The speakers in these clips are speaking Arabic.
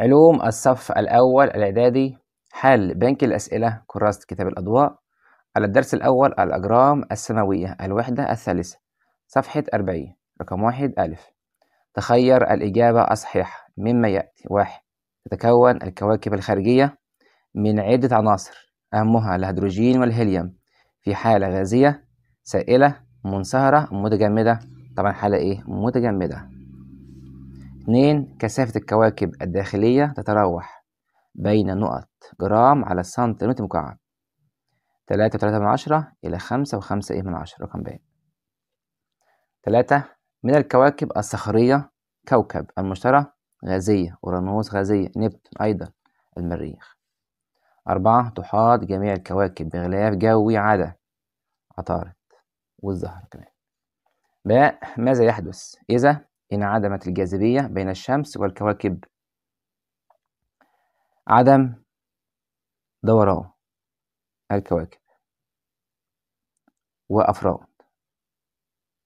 علوم الصف الأول الإعدادي حل بنك الأسئلة كراسة كتاب الأضواء على الدرس الأول الأجرام السماوية الوحدة الثالثة صفحة 40 رقم واحد ألف تخير الإجابة الصحيحة مما يأتي واحد تتكون الكواكب الخارجية من عدة عناصر أهمها الهيدروجين والهيليوم في حالة غازية سائلة منصهرة متجمدة طبعا حالة إيه متجمدة اثنين كثافة الكواكب الداخلية تتراوح بين نقط جرام على سنتيمتر مكعب تلاتة وتلاتة من عشرة إلى خمسة وخمسة إيه من عشرة رقم باين تلاتة من الكواكب الصخرية كوكب المشتري غازية أورانوس غازية نبتون أيضا المريخ أربعة تحاط جميع الكواكب بغلاف جوي عدا عطارد والزهرة كمان باء ماذا يحدث إذا انعدمت الجاذبية بين الشمس والكواكب عدم دوران الكواكب وأفراد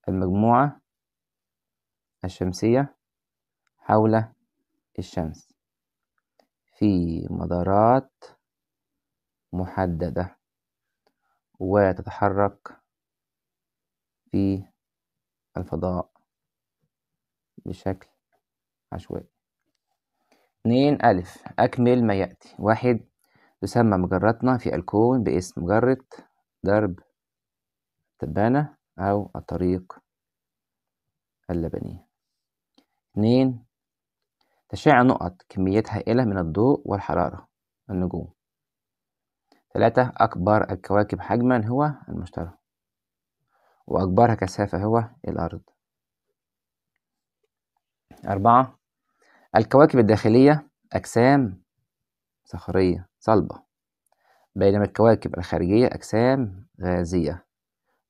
المجموعة الشمسية حول الشمس في مدارات محددة وتتحرك في الفضاء بشكل عشوائي اتنين ألف أكمل ما يأتي واحد تسمى مجرتنا في الكون باسم مجرة درب تبانة أو الطريق اللبنية اتنين تشع نقط كميات هائلة من الضوء والحرارة النجوم ثلاثة أكبر الكواكب حجما هو المشتري وأكبرها كثافة هو الأرض أربعة الكواكب الداخلية أجسام صخرية صلبة بينما الكواكب الخارجية أجسام غازية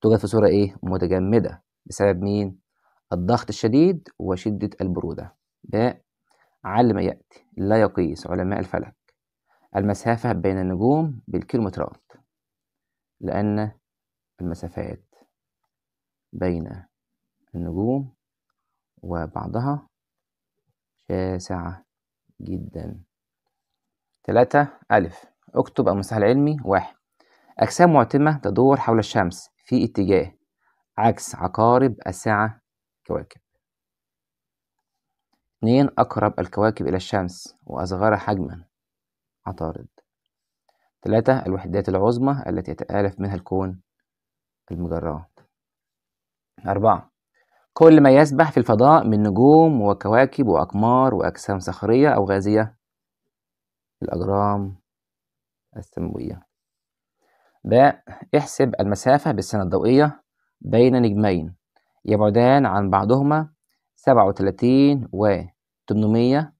توجد في صورة إيه؟ متجمدة بسبب مين؟ الضغط الشديد وشدة البرودة باء على ما يأتي لا يقيس علماء الفلك المسافة بين النجوم بالكيلومترات لأن المسافات بين النجوم وبعضها شاسعة جدا تلاتة ألف اكتب المصباح العلمي واحد أجسام معتمة تدور حول الشمس في اتجاه عكس عقارب الساعة كواكب اتنين أقرب الكواكب إلى الشمس وأصغرها حجما عطارد ثلاثة الوحدات العظمى التي يتآلف منها الكون المجرات أربعة كل ما يسبح في الفضاء من نجوم وكواكب وأقمار وأجسام صخرية أو غازية الأجرام السماوية باء احسب المسافة بالسنة الضوئية بين نجمين يبعدان عن بعضهما سبعة وتلاتين و تمنمية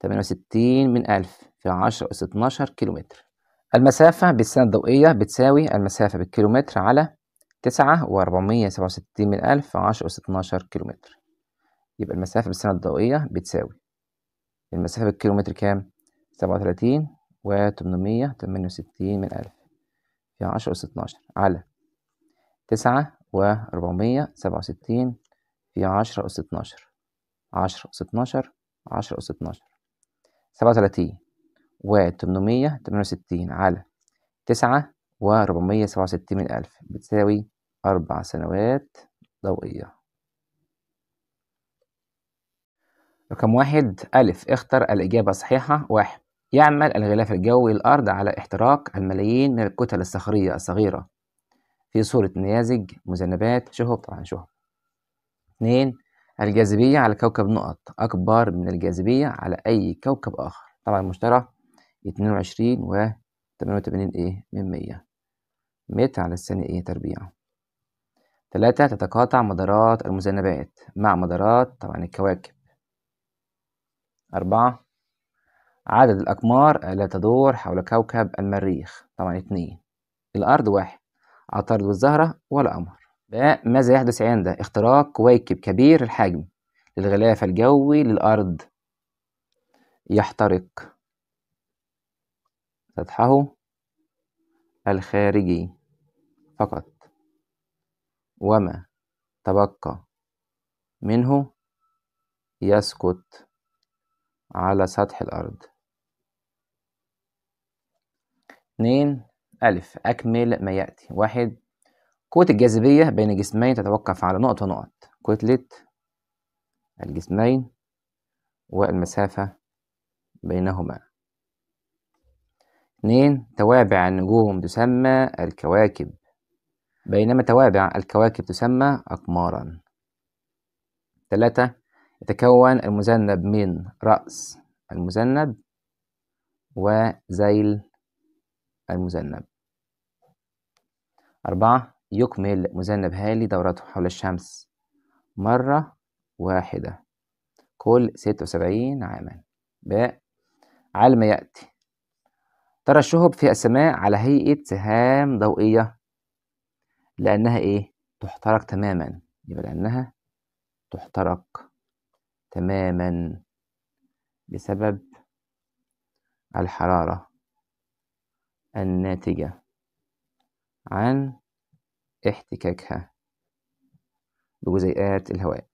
تمانية وستين من ألف في عشرة أس اتناشر كيلومتر المسافة بالسنة الضوئية بتساوي المسافة بالكيلومتر على تسعة وأربعمية سبعة وستين من ألف في عشرة أس اتناشر كيلومتر يبقى المسافة بالسنة الضوئية بتساوي المسافة بالكيلومتر كام؟ سبعة وتلاتين وتمنمية تمانية وستين من ألف في عشرة أس اتناشر على تسعة وأربعمية سبعة وستين في عشرة أس اتناشر عشرة أس اتناشر عشرة أس اتناشر سبعة وتلاتين وتمنمية تمانية وستين على تسعة وأربعمية سبعة وستين من ألف بتساوي أربع سنوات ضوئية رقم واحد ألف اختر الإجابة الصحيحة واحد يعمل الغلاف الجوي للأرض على احتراق الملايين من الكتل الصخرية الصغيرة في صورة نيازج مذنبات شهب طبعا شهب اتنين الجاذبية على كوكب نقط أكبر من الجاذبية على أي كوكب آخر طبعا المشتري اتنين وعشرين و تمانية وتمانين إيه من مية متر على الثانية إيه تربيع تلاتة تتقاطع مدارات المذنبات مع مدارات طبعا الكواكب أربعة عدد الأقمار التي تدور حول كوكب المريخ طبعا اتنين الأرض واحد عطارد والزهرة والقمر باء ماذا يحدث عند اختراق كويكب كبير الحجم للغلاف الجوي للأرض يحترق سطحه الخارجي فقط وما تبقى منه يسقط على سطح الأرض اتنين ألف أكمل ما يأتي واحد قوة الجاذبية بين جسمين تتوقف على نقط ونقط كتلة الجسمين والمسافة بينهما اتنين توابع النجوم تسمى الكواكب بينما توابع الكواكب تسمى أقمارا ثلاثة يتكون المذنب من رأس المذنب وزيل المذنب أربعة يكمل مذنب هالي دورته حول الشمس مرة واحدة كل ستة وسبعين عاما باء على ما يأتي ترى الشهب في السماء على هيئة سهام ضوئية لأنها إيه؟ تحترق تماما يبقى لأنها تحترق تماما بسبب الحرارة الناتجة عن احتكاكها بجزيئات الهواء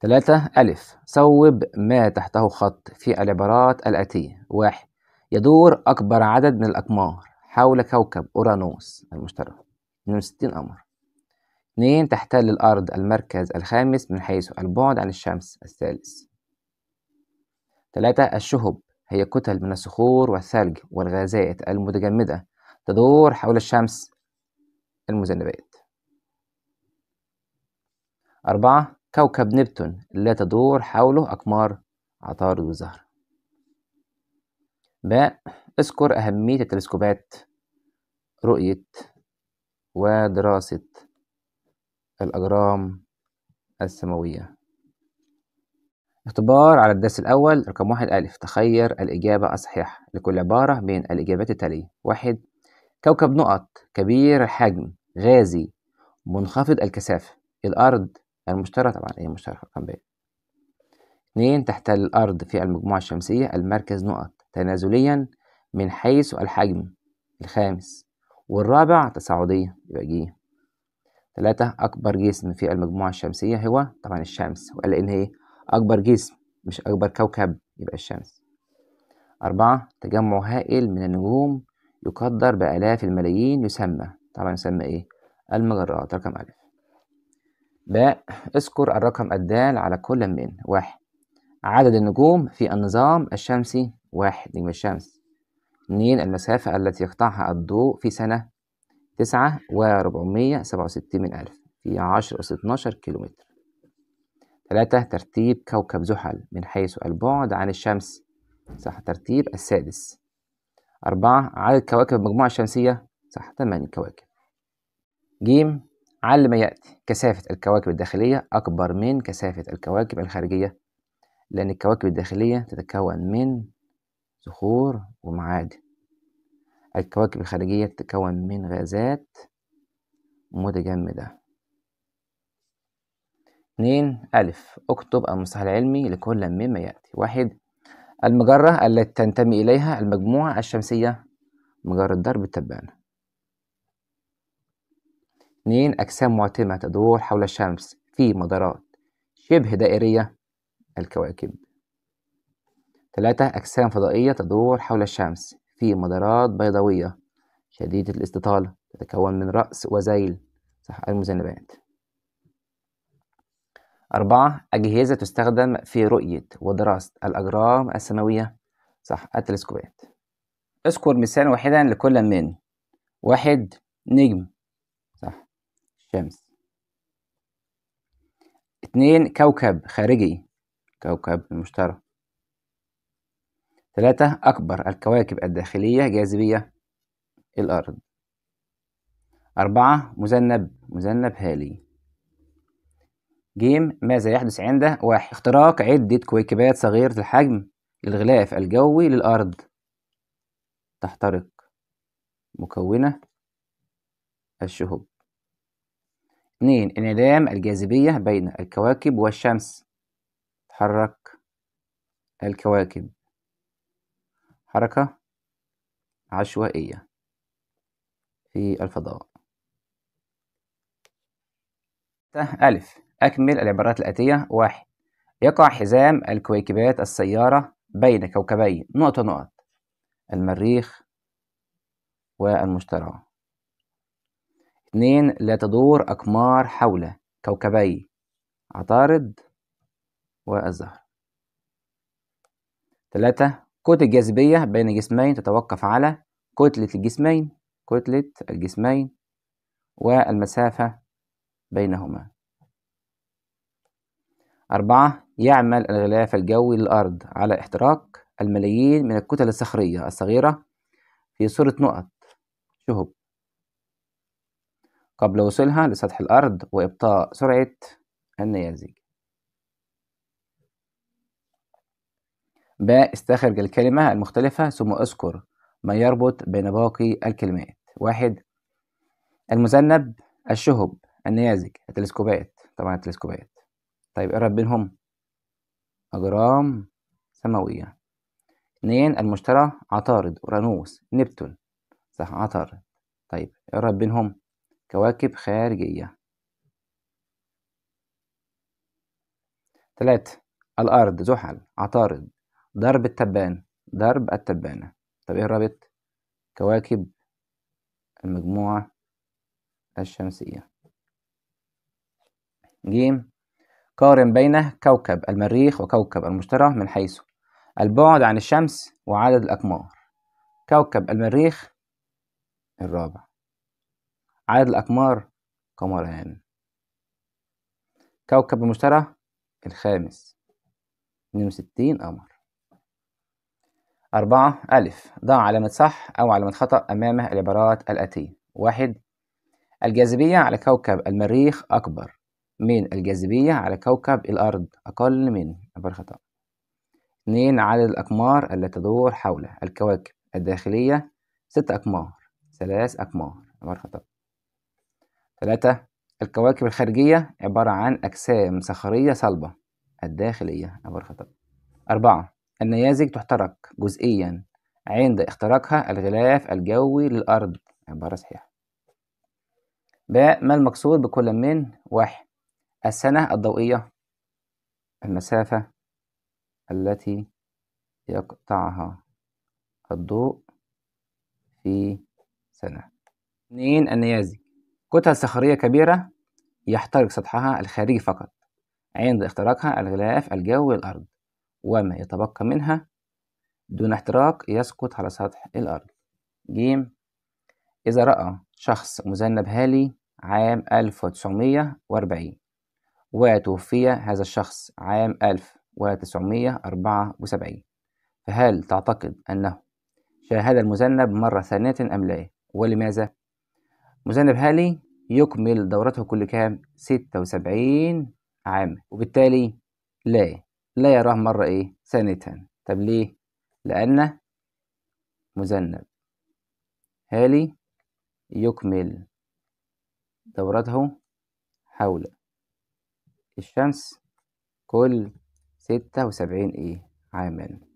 ثلاثة ألف صوب ما تحته خط في العبارات الآتية واحد يدور أكبر عدد من الأقمار حول كوكب أورانوس المشترك 62 قمر 2 تحتل الأرض المركز الخامس من حيث البعد عن الشمس الثالث 3 الشهب هي كتل من الصخور والثلج والغازات المتجمدة تدور حول الشمس المذنبات أربعة كوكب نبتون لا تدور حوله أقمار عطارد والزهرة ب اذكر أهمية التلسكوبات رؤية ودراسة الأجرام السماوية اختبار على الدرس الأول رقم واحد ألف تخير الإجابة الصحيحة لكل عبارة بين الإجابات التالية واحد كوكب نقط كبير الحجم غازي منخفض الكثافة الأرض المشترى طبعا هي مشترى رقم اتنين تحتل الأرض في المجموعة الشمسية المركز نقط تنازليا من حيث الحجم الخامس والرابع تصاعدية يبقى ج تلاتة أكبر جسم في المجموعة الشمسية هو طبعا الشمس وقال إن هي إيه؟ أكبر جسم مش أكبر كوكب يبقى الشمس أربعة تجمع هائل من النجوم يقدر بآلاف الملايين يسمى طبعا يسمى إيه المجرات رقم ألف باء اذكر الرقم الدال على كل من واحد عدد النجوم في النظام الشمسي واحد نجم الشمس اتنين المسافة التي يقطعها الضوء في سنة تسعة وربعمية سبعة وستين من ألف في عشر أس اتناشر كيلومتر ثلاثة ترتيب كوكب زحل من حيث البعد عن الشمس صح ترتيب السادس أربعة عدد كواكب المجموعة الشمسية صح تمانية كواكب جيم على ما يأتي كثافة الكواكب الداخلية أكبر من كثافة الكواكب الخارجية لأن الكواكب الداخلية تتكون من صخور ومعادن الكواكب الخارجية تتكون من غازات متجمدة اتنين ألف اكتب المصطلح العلمي لكل مما يأتي واحد المجرة التي تنتمي إليها المجموعة الشمسية مجرة درب التبانة اتنين أجسام معتمة تدور حول الشمس في مدارات شبه دائرية الكواكب ثلاثة أجسام فضائية تدور حول الشمس في مدارات بيضاوية شديدة الاستطالة تتكون من رأس وذيل المذنبات أربعة أجهزة تستخدم في رؤية ودراسة الأجرام السماوية صح التلسكوبات اذكر مثال واحدا لكل من واحد نجم صح الشمس اتنين كوكب خارجي كوكب المشتري ثلاثة أكبر الكواكب الداخلية جاذبية الأرض أربعة مذنب مذنب هالي جيم ماذا يحدث عنده واحد اختراق عدة كويكبات صغيرة الحجم للغلاف الجوي للأرض تحترق مكونة الشهب اثنين انعدام الجاذبية بين الكواكب والشمس تحرك الكواكب حركة عشوائية في الفضاء ألف أكمل العبارات الآتية واحد يقع حزام الكويكبات السيارة بين كوكبي نقطة نقط المريخ والمشتري اثنين لا تدور أقمار حول كوكبي عطارد والزهر ثلاثة قوة الجاذبية بين جسمين تتوقف على كتلة الجسمين كتلة الجسمين والمسافة بينهما أربعة يعمل الغلاف الجوي للأرض على احتراق الملايين من الكتل الصخرية الصغيرة في صورة نقط شهب قبل وصولها لسطح الأرض وإبطاء سرعة النيازج ب استخرج الكلمة المختلفة ثم اذكر ما يربط بين باقي الكلمات واحد المذنب الشهب النيازك التلسكوبات طبعا التلسكوبات طيب اقرب بينهم أجرام سماوية اثنين المشترى عطارد أورانوس نبتون صح عطارد طيب اقرب بينهم كواكب خارجية ثلاثة الأرض زحل عطارد ضرب التبان ضرب التبانة طب ايه رابط كواكب المجموعة الشمسية جيم قارن بين كوكب المريخ وكوكب المشتري من حيث البعد عن الشمس وعدد الأقمار كوكب المريخ الرابع عدد الأقمار قمران كوكب المشتري الخامس 62 قمر أربعة ألف ضع علامة صح أو علامة خطأ أمام العبارات الآتية واحد الجاذبية على كوكب المريخ أكبر من الجاذبية على كوكب الأرض أقل من عبارة خطأ اثنين عدد الأقمار التي تدور حول الكواكب الداخلية ست أقمار ثلاث أقمار عبارة خطأ ثلاثة الكواكب الخارجية عبارة عن أجسام صخرية صلبة الداخلية عبارة خطأ أربعة النيازك تحترق جزئيا عند اختراقها الغلاف الجوي للأرض عبارة صحيحة ب ما المقصود بكل من واحد السنة الضوئية المسافة التي يقطعها الضوء في سنة اثنين النيازك كتل صخرية كبيرة يحترق سطحها الخارجي فقط عند اختراقها الغلاف الجوي للأرض وما يتبقى منها دون احتراق يسقط على سطح الأرض ج إذا رأى شخص مذنب هالي عام 1940 وتوفي هذا الشخص عام 1974 فهل تعتقد أنه شاهد المذنب مرة ثانية أم لا؟ ولماذا؟ مذنب هالي يكمل دورته كل كام؟ 76 عام وبالتالي لا لا يراه مرة إيه ثانية طب ليه لأن مذنب هالي يكمل دورته حول الشمس كل ستة وسبعين إيه عامًا